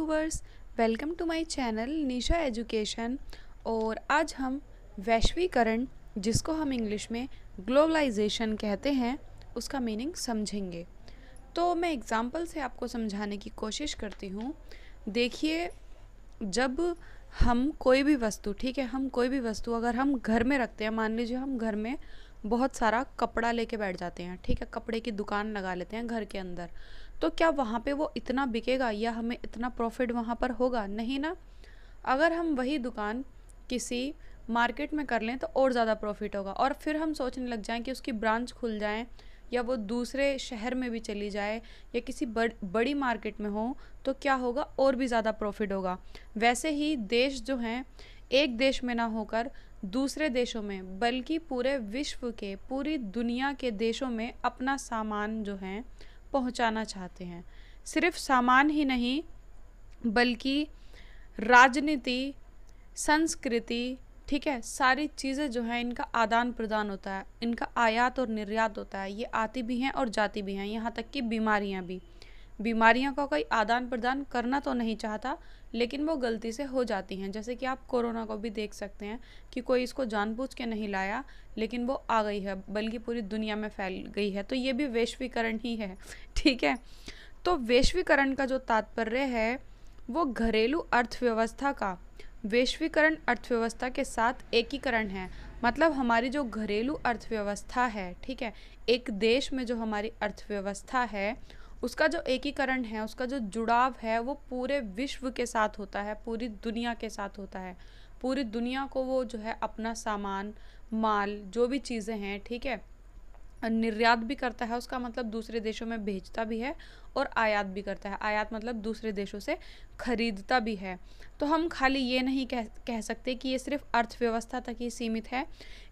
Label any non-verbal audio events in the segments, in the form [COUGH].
viewers welcome to my channel Nisha education और आज हम वैश्वीकरण जिसको हम इंग्लिश में ग्लोबलाइजेशन कहते हैं उसका मीनिंग समझेंगे तो मैं एग्जांपल से आपको समझाने की कोशिश करती हूँ देखिए जब हम कोई भी वस्तु ठीक है हम कोई भी वस्तु अगर हम घर में रखते हैं मान लीजिए हम घर में बहुत सारा कपड़ा लेके बैठ जाते हैं ठीक है कपड़े की दुकान लगा लेते हैं घर के अंदर तो क्या वहाँ पे वो इतना बिकेगा या हमें इतना प्रॉफिट वहाँ पर होगा नहीं ना अगर हम वही दुकान किसी मार्केट में कर लें तो और ज़्यादा प्रॉफिट होगा और फिर हम सोचने लग जाएं कि उसकी ब्रांच खुल जाएँ या वो दूसरे शहर में भी चली जाए या किसी बड़, बड़ी मार्केट में हो तो क्या होगा और भी ज़्यादा प्रॉफिट होगा वैसे ही देश जो हैं एक देश में ना होकर दूसरे देशों में बल्कि पूरे विश्व के पूरी दुनिया के देशों में अपना सामान जो है पहुंचाना चाहते हैं सिर्फ सामान ही नहीं बल्कि राजनीति संस्कृति ठीक है सारी चीज़ें जो हैं इनका आदान प्रदान होता है इनका आयात और निर्यात होता है ये आती भी हैं और जाती भी हैं यहाँ तक कि बीमारियाँ भी बीमारियों का कोई आदान प्रदान करना तो नहीं चाहता लेकिन वो गलती से हो जाती हैं जैसे कि आप कोरोना को भी देख सकते हैं कि कोई इसको जानबूझ के नहीं लाया लेकिन वो आ गई है बल्कि पूरी दुनिया में फैल गई है तो ये भी वैश्वीकरण ही है [LAUGHS] ठीक है तो वैश्वीकरण का जो तात्पर्य है वो घरेलू अर्थव्यवस्था का वैश्वीकरण अर्थव्यवस्था के साथ एकीकरण है मतलब हमारी जो घरेलू अर्थव्यवस्था है ठीक है एक देश में जो हमारी अर्थव्यवस्था है उसका जो एकीकरण है उसका जो जुड़ाव है वो पूरे विश्व के साथ होता है पूरी दुनिया के साथ होता है पूरी दुनिया को वो जो है अपना सामान माल जो भी चीज़ें हैं ठीक है निर्यात भी करता है उसका मतलब दूसरे देशों में भेजता भी है और आयात भी करता है आयात मतलब दूसरे देशों से खरीदता भी है तो हम खाली ये नहीं कह कह सकते कि ये सिर्फ अर्थव्यवस्था तक ही सीमित है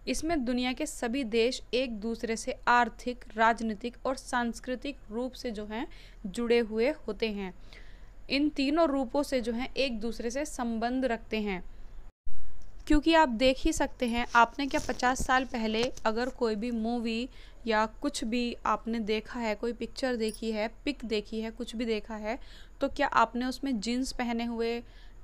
इसमें दुनिया के सभी देश एक दूसरे से आर्थिक राजनीतिक और सांस्कृतिक रूप से जो हैं जुड़े हुए होते हैं इन तीनों रूपों से जो हैं एक दूसरे से संबंध रखते हैं क्योंकि आप देख ही सकते हैं आपने क्या पचास साल पहले अगर कोई भी मूवी या कुछ भी आपने देखा है कोई पिक्चर देखी है पिक देखी है कुछ भी देखा है तो क्या आपने उसमें जीन्स पहने हुए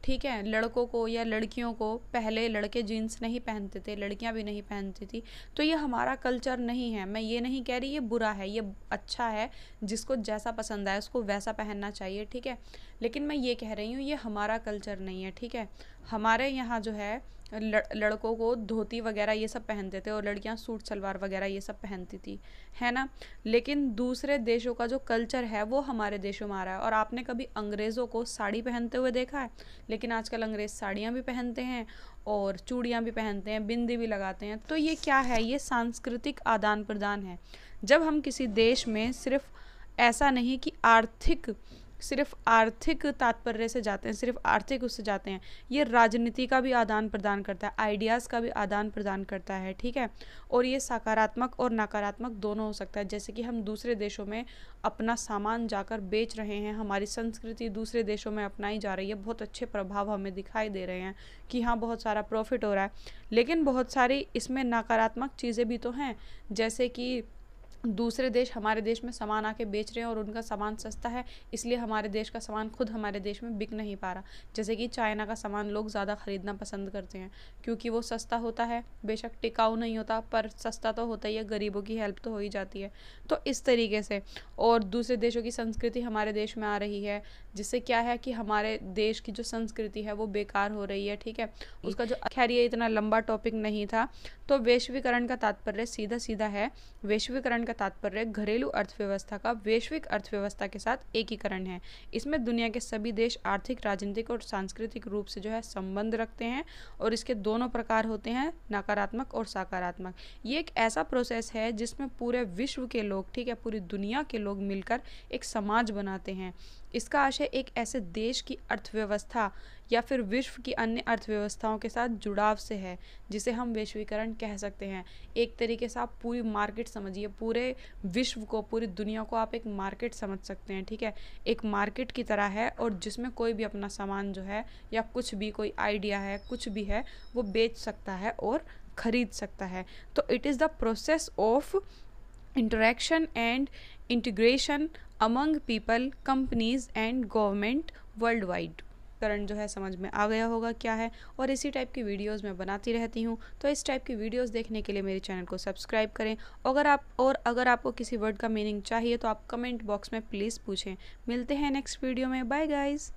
ठीक है लड़कों को या लड़कियों को पहले लड़के जीन्स नहीं पहनते थे लड़कियां भी नहीं पहनती थी तो ये हमारा कल्चर नहीं है मैं ये नहीं कह रही ये बुरा है ये अच्छा है जिसको जैसा पसंद आए उसको वैसा पहनना चाहिए ठीक है लेकिन मैं ये कह रही हूँ ये हमारा कल्चर नहीं है ठीक है हमारे यहाँ जो है लड़कों को धोती वगैरह ये सब पहनते थे और लड़कियाँ सूट सलवार वगैरह ये सब पहनती थी है ना लेकिन दूसरे देशों का जो कल्चर है वो हमारे देशों में आ रहा है और आपने कभी अंग्रेज़ों को साड़ी पहनते हुए देखा है लेकिन आजकल अंग्रेज़ साड़ियाँ भी पहनते हैं और चूड़ियाँ भी पहनते हैं बिंदी भी लगाते हैं तो ये क्या है ये सांस्कृतिक आदान प्रदान है जब हम किसी देश में सिर्फ ऐसा नहीं कि आर्थिक सिर्फ आर्थिक तात्पर्य से जाते हैं सिर्फ आर्थिक उससे जाते हैं ये राजनीति का भी आदान प्रदान करता है आइडियाज़ का भी आदान प्रदान करता है ठीक है और ये सकारात्मक और नकारात्मक दोनों हो सकता है जैसे कि हम दूसरे देशों में अपना सामान जाकर बेच रहे हैं हमारी संस्कृति दूसरे देशों में अपनाई जा रही है बहुत अच्छे प्रभाव हमें दिखाई दे रहे हैं कि हाँ बहुत सारा प्रॉफिट हो रहा है लेकिन बहुत सारी इसमें नकारात्मक चीज़ें भी तो हैं जैसे कि दूसरे देश हमारे देश में सामान आके बेच रहे हैं और उनका सामान सस्ता है इसलिए हमारे देश का सामान खुद हमारे देश में बिक नहीं पा रहा जैसे कि चाइना का सामान लोग ज़्यादा ख़रीदना पसंद करते हैं क्योंकि वो सस्ता होता है बेशक टिकाऊ नहीं होता पर सस्ता तो होता ही है गरीबों की हेल्प तो हो ही जाती है तो इस तरीके से और दूसरे देशों की संस्कृति हमारे देश में आ रही है जिससे क्या है कि हमारे देश की जो संस्कृति है वो बेकार हो रही है ठीक है उसका जो खैर ये इतना लंबा टॉपिक नहीं था तो वैश्वीकरण का तात्पर्य सीधा सीधा है वैश्वीकरण का तात्पर्य घरेलू अर्थव्यवस्था का वैश्विक अर्थव्यवस्था के साथ एकीकरण है इसमें दुनिया के सभी देश आर्थिक राजनीतिक और सांस्कृतिक रूप से जो है संबंध रखते हैं और इसके दोनों प्रकार होते हैं नकारात्मक और सकारात्मक ये एक ऐसा प्रोसेस है जिसमें पूरे विश्व के लोग ठीक है पूरी दुनिया के लोग मिलकर एक समाज बनाते हैं इसका आशय एक ऐसे देश की अर्थव्यवस्था या फिर विश्व की अन्य अर्थव्यवस्थाओं के साथ जुड़ाव से है जिसे हम वैश्वीकरण कह सकते हैं एक तरीके से आप पूरी मार्केट समझिए पूरे विश्व को पूरी दुनिया को आप एक मार्केट समझ सकते हैं ठीक है एक मार्केट की तरह है और जिसमें कोई भी अपना सामान जो है या कुछ भी कोई आइडिया है कुछ भी है वो बेच सकता है और खरीद सकता है तो it is the process of and integration among people companies and government world wide करण जो है समझ में आ गया होगा क्या है और इसी टाइप की वीडियोस मैं बनाती रहती हूँ तो इस टाइप की वीडियोस देखने के लिए मेरे चैनल को सब्सक्राइब करें अगर आप और अगर आपको किसी वर्ड का मीनिंग चाहिए तो आप कमेंट बॉक्स में प्लीज़ पूछें मिलते हैं नेक्स्ट वीडियो में बाय गाइज़